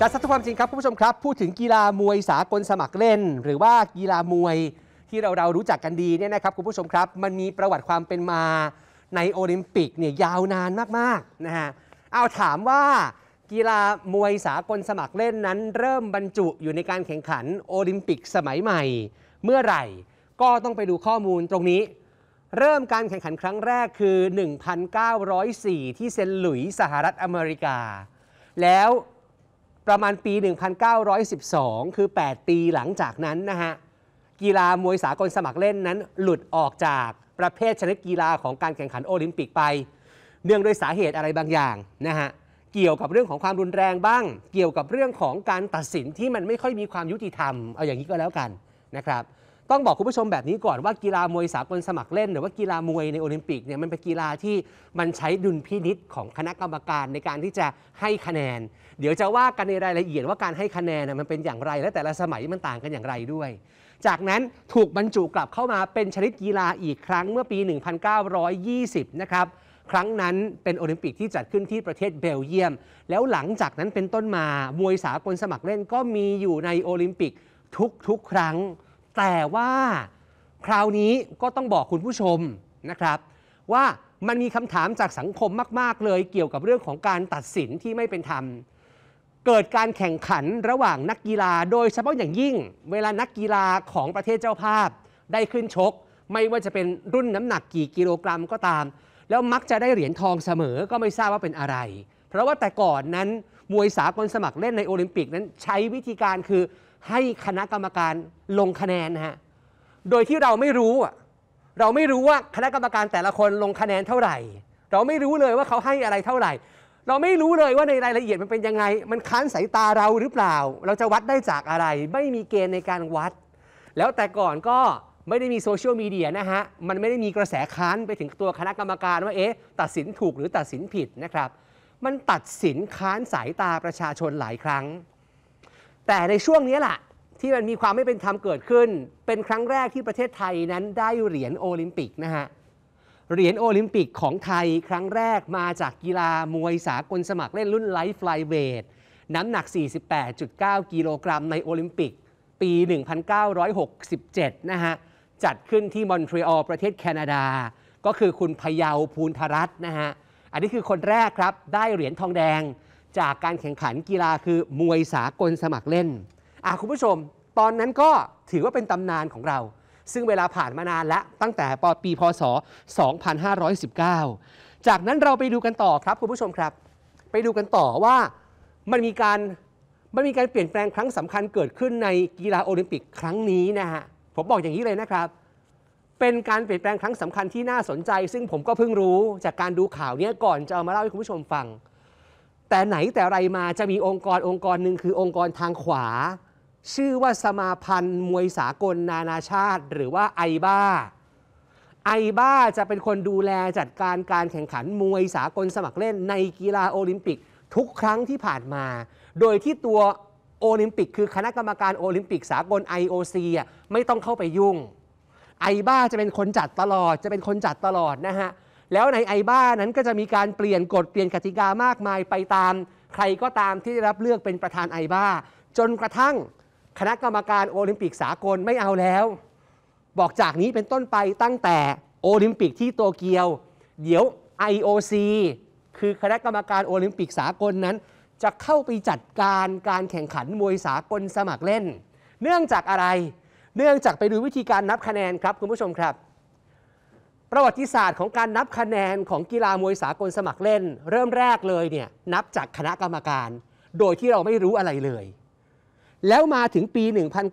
จากสัตว์ความจริงครับ คุณผู้ชมครับ พูดถึงกีฬามวยสากลสมัครเล่น หรือว่ากีฬามวยที่เราเรารู้จักกันดีเนี่ยนะครับคุณผู้ชมครับ มันมีประวัติความเป็นมาในโอลิมปิกเนี่ยยาวนานมากๆนะฮะเอาถามว่ากีฬามวยสากลสมัครเล่นนั้น เริ่มบรรจุอยู่ในการแข่งขันโอลิมปิกสมัยใหม่ เมื่อไหร่ก็ต้องไปดูข้อมูลตรงนี้ เริ่มการแข่งขันครั้งแรกคือ 1904 ที่เซนต์หลุยส์สหรัฐอเมริกา แล้วประมาณปี 1912 คือ 8 ปีหลังจากนั้นนะฮะ กีฬามวยสากลสมัครเล่นนั้น หลุดออกจากประเภทชนิดกีฬาของการแข่งขันโอลิมปิกไป เนื่องด้วยสาเหตุอะไรบางอย่างนะฮะ เกี่ยวกับเรื่องของความรุนแรงบ้าง เกี่ยวกับเรื่องของการตัดสินที่มันไม่ค่อยมีความยุติธรรม เอาอย่างนี้ก็แล้วกันนะครับต้องบอกคุณผู้ชมแบบนี้ก่อนว่ากีฬามวยสากลสมัครเล่น หรือว่ากีฬามวยในโอลิมปิกเนี่ยมันเป็นกีฬาที่มันใช้ดุลพินิษของคณะกรรมการในการที่จะให้คะแนน เดี๋ยวจะว่ากันในรายละเอียดว่าการให้คะแนนมันเป็นอย่างไร และแต่ละสมัยมันต่าง กันอย่างไรด้วย จากนั้นถูกบรรจุกลับเข้ามาเป็นชนิดกีฬาอีกครั้งเมื่อปี 1920นะครับครั้งนั้นเป็นโอลิมปิกที่จัดขึ้นที่ประเทศเบลเยียม แล้วหลังจากนั้นเป็นต้นมามวยสากลสมัครเล่น ก็มีอยู่ในโอลิมปิกทุกๆ ครั้งแต่ว่าคราวนี้ก็ต้องบอกคุณผู้ชมนะครับ ว่ามันมีคำถามจากสังคมมาก ๆ เลยเกี่ยวกับเรื่องของการตัดสินที่ไม่เป็นธรรม เกิดการแข่งขันระหว่างนักกีฬา โดยเฉพาะอย่างยิ่ง เวลานักกีฬาของประเทศเจ้าภาพได้ขึ้นชก ไม่ว่าจะเป็นรุ่นน้ำหนักกี่กิโลกรัมก็ตาม แล้วมักจะได้เหรียญทองเสมอก็ไม่ทราบว่าเป็นอะไร เพราะว่าแต่ก่อนนั้นมวยสากลสมัครเล่นในโอลิมปิกนั้นใช้วิธีการคือให้คณะกรรมการลงคะแนนนะฮะ โดยที่เราไม่รู้ เราไม่รู้ว่าคณะกรรมการแต่ละคนลงคะแนนเท่าไหร่ เราไม่รู้เลยว่าเขาให้อะไรเท่าไหร่ เราไม่รู้เลยว่าในรายละเอียดมันเป็นยังไง มันค้านสายตาเราหรือเปล่า เราจะวัดได้จากอะไร ไม่มีเกณฑ์ในการวัด แล้วแต่ก่อนก็ไม่ได้มีโซเชียลมีเดียนะฮะ มันไม่ได้มีกระแสค้านไปถึงตัวคณะกรรมการว่าเอ๊ะ ตัดสินถูกหรือตัดสินผิดนะครับ มันตัดสินค้านสายตาประชาชนหลายครั้งแต่ในช่วงนี้แหละที่มันมีความไม่เป็นธรรมเกิดขึ้นเป็นครั้งแรกที่ประเทศไทยนั้นได้เหรียญโอลิมปิกนะฮะ เหรียญโอลิมปิกของไทยครั้งแรกมาจากกีฬามวยสากลสมัครเล่นรุ่นไลฟ์ไลเวท น้ำหนัก 48.9 กิโลกรัมในโอลิมปิกปี 1967 นะฮะ จัดขึ้นที่มอนทรีออลประเทศแคนาดา ก็คือคุณพยาวภูนทรัตน์นะฮะอันนี้คือคนแรกครับได้เหรียญทองแดงจากการแข่งขันกีฬาคือมวยสากลสมัครเล่นอ่ะคุณผู้ชม ตอนนั้นก็ถือว่าเป็นตำนานของเรา ซึ่งเวลาผ่านมานานและตั้งแต่ปปีพศ 2519 จากนั้นเราไปดูกันต่อครับคุณผู้ชมครับ ไปดูกันต่อว่ามันมีการ มันมีการเปลี่ยนแปลงครั้งสำคัญเกิดขึ้นในกีฬาโอลิมปิกครั้งนี้นะฮะ ผมบอกอย่างนี้เลยนะครับ เป็นการเปลี่ยนแปลงครั้งสำคัญที่น่าสนใจ ซึ่งผมก็เพิ่งรู้จากการดูข่าวนี้ก่อนจะเอามาเล่าให้คุณผู้ชมฟังแต่ไหนแต่ไรมาจะมีองค์กรองค์กรหนึ่งคือองค์กรทางขวา ชื่อว่าสมาพันธ์มวยสากลนานาชาติ หรือว่าไอบ้า ไอบ้าจะเป็นคนดูแลจัดการการแข่งขันมวยสากลสมัครเล่น ในกีฬาโอลิมปิกทุกครั้งที่ผ่านมา โดยที่ตัวโอลิมปิกคือคณะกรรมการโอลิมปิก สากล IOC อ่ะไม่ต้องเข้าไปยุ่ง ไอบ้าจะเป็นคนจัดตลอด จะเป็นคนจัดตลอดนะฮะแล้วในไอบ้านั้นก็จะมีการเปลี่ยนกฎเปลี่ยนกติกามากมายไปตามใครก็ตามที่ได้รับเลือกเป็นประธานไอบ้า จนกระทั่งคณะกรรมการโอลิมปิกสากลไม่เอาแล้ว บอกจากนี้เป็นต้นไปตั้งแต่โอลิมปิกที่โตเกียว เดี๋ยว IOC คือคณะกรรมการโอลิมปิกสากลนั้น จะเข้าไปจัดการการแข่งขันมวยสากลสมัครเล่น เนื่องจากอะไร เนื่องจากไปดูวิธีการนับคะแนนครับคุณผู้ชมครับประวัติศาสตร์ของการนับคะแนนของกีฬามวยสากลสมัครเล่น เริ่มแรกเลยเนี่ยนับจากคณะกรรมการ โดยที่เราไม่รู้อะไรเลย แล้วมาถึงปี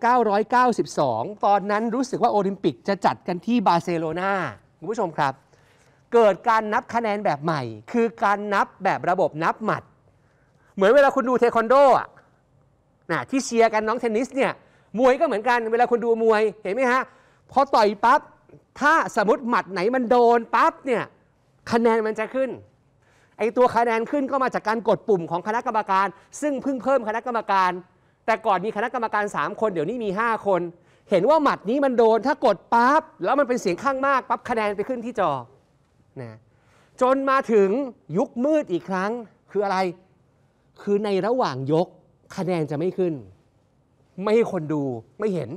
1992 ตอนนั้นรู้สึกว่าโอลิมปิกจะจัดกันที่บาร์เซโลนาคุณผู้ชมครับ เกิดการนับคะแนนแบบใหม่ คือการนับแบบระบบนับหมัด เหมือนเวลาคุณดูเทควันโด่ะนะที่เชียร์กันน้องเทนนิสเนี่ยมวยก็เหมือนกันเวลาคุณดูมวยเห็นไหมฮะพอต่อยปั๊บถ้าสมมติหมัดไหนมันโดนปั๊บเนี่ยคะแนนมันจะขึ้นไอตัวคะแนนขึ้นก็มาจากการกดปุ่มของคณะกรรมการ ซึ่งเพิ่งเพิ่มคณะกรรมการ แต่ก่อนมีคณะกรรมการ3คน เดี๋ยวนี้มี 5 คน เห็นว่าหมัดนี้มันโดนถ้ากดปั๊บแล้วมันเป็นเสียงข้างมากปั๊บคะแนนไปขึ้นที่จอนะจนมาถึงยุคมืดอีกครั้งคืออะไร คือในระหว่างยกคะแนนจะไม่ขึ้น ไม่ให้คนดูไม่เห็น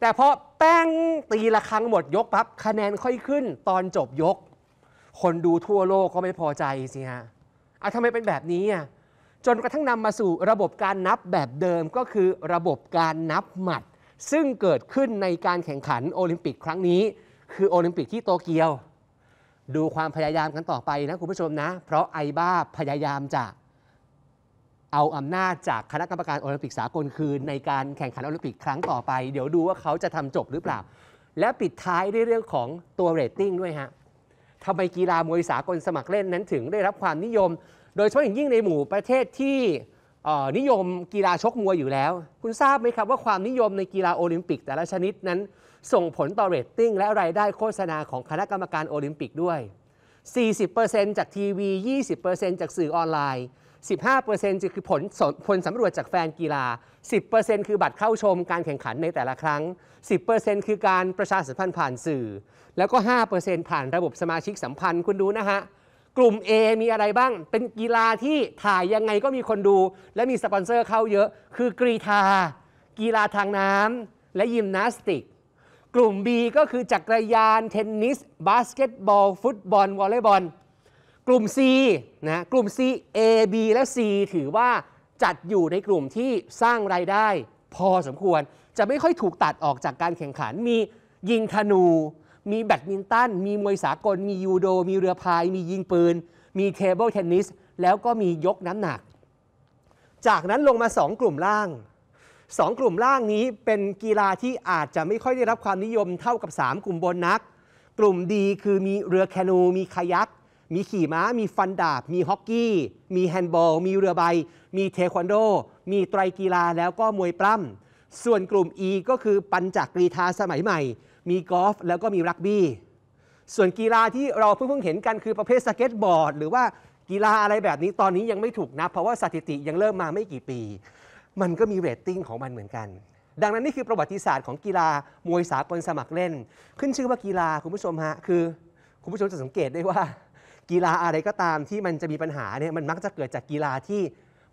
แต่พอแป้งตีละครั้งหมดยกปั๊บ คะแนนค่อยขึ้นตอนจบยก คนดูทั่วโลกก็ไม่พอใจสิฮะเอาทำไมเป็นแบบนี้อ่ะจนกระทั่งนำมาสู่ระบบการนับแบบเดิมก็คือ ระบบการนับหมัด ซึ่งเกิดขึ้นในการแข่งขันโอลิมปิกครั้งนี้คือโอลิมปิกที่โตเกียวดูความพยายามกันต่อไปนะคุณผู้ชมนะ เพราะไอบ้าพยายามจะเอาอำนาจจากคณะกรรมการโอลิมปิกสากลคืน ในการแข่งขันโอลิมปิกครั้งต่อไป เดี๋ยวดูว่าเขาจะทำจบหรือเปล่า และปิดท้ายด้วยเรื่องของตัวเรตติ้งด้วยฮะทำไมกีฬามวยสากลสมัครเล่นนั้นถึงได้รับความนิยม โดยเฉพาะอย่างยิ่งในหมู่ประเทศที่นิยมกีฬาชกมวยอยู่แล้ว คุณทราบไหมครับว่าความนิยมในกีฬาโอลิมปิก แต่ละชนิดนั้น ส่งผลต่อเรตติ้งและรายได้โฆษณาของคณะกรรมการโอลิมปิกด้วย 40%จากทีวี 20%จากสื่อออนไลน์15%จะคือผลผลสำรวจจากแฟนกีฬา 10%คือบัตรเข้าชมการแข่งขันในแต่ละครั้ง 10%คือการประชาสัมพันธ์ผ่านสื่อ แล้วก็ 5%ผ่านระบบสมาชิกสัมพันธ์คุณดูนะฮะ กลุ่ม A มีอะไรบ้าง เป็นกีฬาที่ถ่ายยังไงก็มีคนดู และมีสปอนเซอร์เข้าเยอะ คือกรีธากีฬาทางน้ำและยิมนาสติก กลุ่ม B ก็คือจักรยาน เทนนิส บาสเกตบอล ฟุตบอลวอลเลย์บอลกลุ่ม C นะ กลุ่ม C A B และ C ถือว่าจัดอยู่ในกลุ่มที่สร้างรายได้ พอสมควร จะไม่ค่อยถูกตัดออกจากการแข่งขัน มียิงธนู มีแบดมินตัน มีมวยสากล มียูโด มีเรือพาย มียิงปืน มีเทเบิลเทนนิส แล้วก็มียกน้ำหนัก จากนั้นลงมา 2 กลุ่มล่าง 2 กลุ่มล่างนี้เป็นกีฬาที่อาจจะไม่ค่อยได้รับความนิยมเท่ากับ 3 กลุ่มบนนัก กลุ่มดีคือมีเรือแคนู มีคายักมีขี่ม้า มีฟันดาบ มีฮอกกี้ มีแฮนด์บอล มีเรือใบ มีเทควันโด มีไตรกีฬาแล้วก็มวยปล้ำส่วนกลุ่ม E ก็คือปัญจักรีธาสมัยใหม่ มีกอล์ฟแล้วก็มีรักบี้ ส่วนกีฬาที่เราเพิ่งเพิ่งเห็นกันคือประเภทสเก็ตบอร์ด หรือว่ากีฬาอะไรแบบนี้ตอนนี้ยังไม่ถูกนับเพราะว่าสถิติยังเริ่มมาไม่กี่ปีมันก็มีเรตติ้งของมันเหมือนกัน ดังนั้นนี่คือประวัติศาสตร์ของกีฬามวยสากลสมัครเล่น ขึ้นชื่อว่ากีฬาคุณผู้ชมฮะคือคุณผู้ชมจะสังเกตได้ว่ากีฬาอะไรก็ตามที่มันจะมีปัญหาเนี่ยมันมักจะเกิดจากกีฬาที่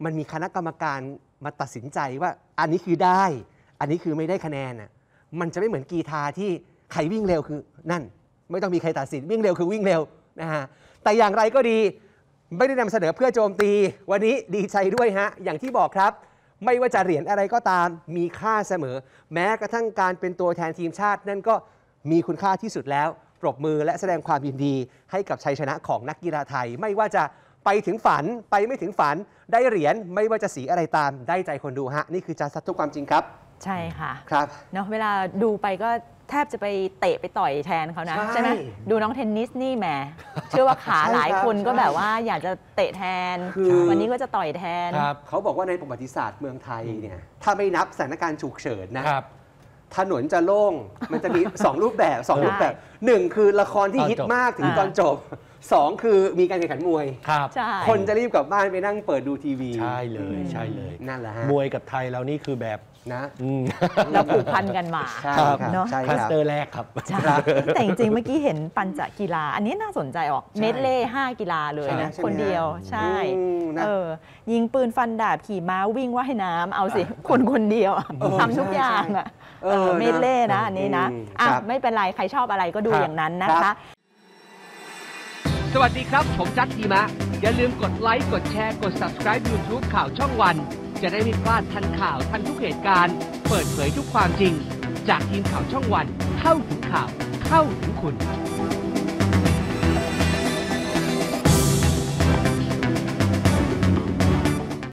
มันมีคณะกรรมการมาตัดสินใจว่าอันนี้คือได้ อันนี้คือไม่ได้คะแนนน่ะมันจะไม่เหมือนกีฬาที่ใครวิ่งเร็วคือ นั่น ไม่ต้องมีใครตัดสินวิ่งเร็วคือวิ่งเร็วนะฮะแต่อย่างไรก็ดีไม่ได้นำเสนอเพื่อโจมตี วันนี้ดีใจด้วยฮะอย่างที่บอกครับ ไม่ว่าจะเหรียญอะไรก็ตามมีค่าเสมอ แม้กระทั่งการเป็นตัวแทนทีมชาติ นั่นก็มีคุณค่าที่สุดแล้วปรบมือและแสดงความยินดีให้กับชัยชนะของนักกีฬาไทย ไม่ว่าจะไปถึงฝันไปไม่ถึงฝันได้เหรียญไม่ว่าจะสีอะไรตามได้ใจคนดูฮะนี่คือจาซัดทุกความจริงครับ ใช่ค่ะครับเนาะเวลาดูไปก็แทบจะไปเตะไปต่อยแทนเขานะ ใช่ไหมดูน้องเทนนิสนี่แหมเชื่อว่าขาหลายคนก็แบบว่าอยากจะเตะแทน วันนี้ก็จะต่อยแทนเขาบอกว่าในประวัติศาสตร์เมืองไทยเนี่ยถ้าไม่นับสถานการณ์ฉุกเฉินนะถนนจะโล่ง มันจะมี 2 รูปแบบ 2 รูปแบบ 1 คือละครที่ฮิตมากถึงตอนจบ 2 คือมีการแข่งขันมวยครับคนจะรีบกลับบ้านไปนั่งเปิดดูทีวี ใช่เลยใช่เลยนั่นแหละฮะมวยกับไทยเรานี่คือแบบนะเราผูกพันกันมาครับเนาะครลัสเตอร์แรกครับใช่แต่จริงๆ เมื่อกี้เห็นปัญจกีฬา อันนี้น่าสนใจออกเมดเล่ห้ากีฬาเลยนะ คนเดียวใช่เออยิงปืนฟันดาบขี่ม้าวิ่งว่ายน้ำเอาสิ คนคนเดียวทำทำทุกอย่างอ่ะเออเมดเล่นะอันนี้นะอ่ะไม่เป็นไร ใครชอบอะไรก็ดูอย่างนั้นนะคะ สวัสดีครับผมจัดทีมะอย่าลืมกดไลค์กดแชร์กด subscribe YouTube ข่าวช่องวันจะได้ไม่พลาดทันข่าวทันทุกเหตุการณ์ เปิดเผยทุกความจริง จากทีมข่าวช่องวัน เข้าถึงข่าวเข้าถึงคุณ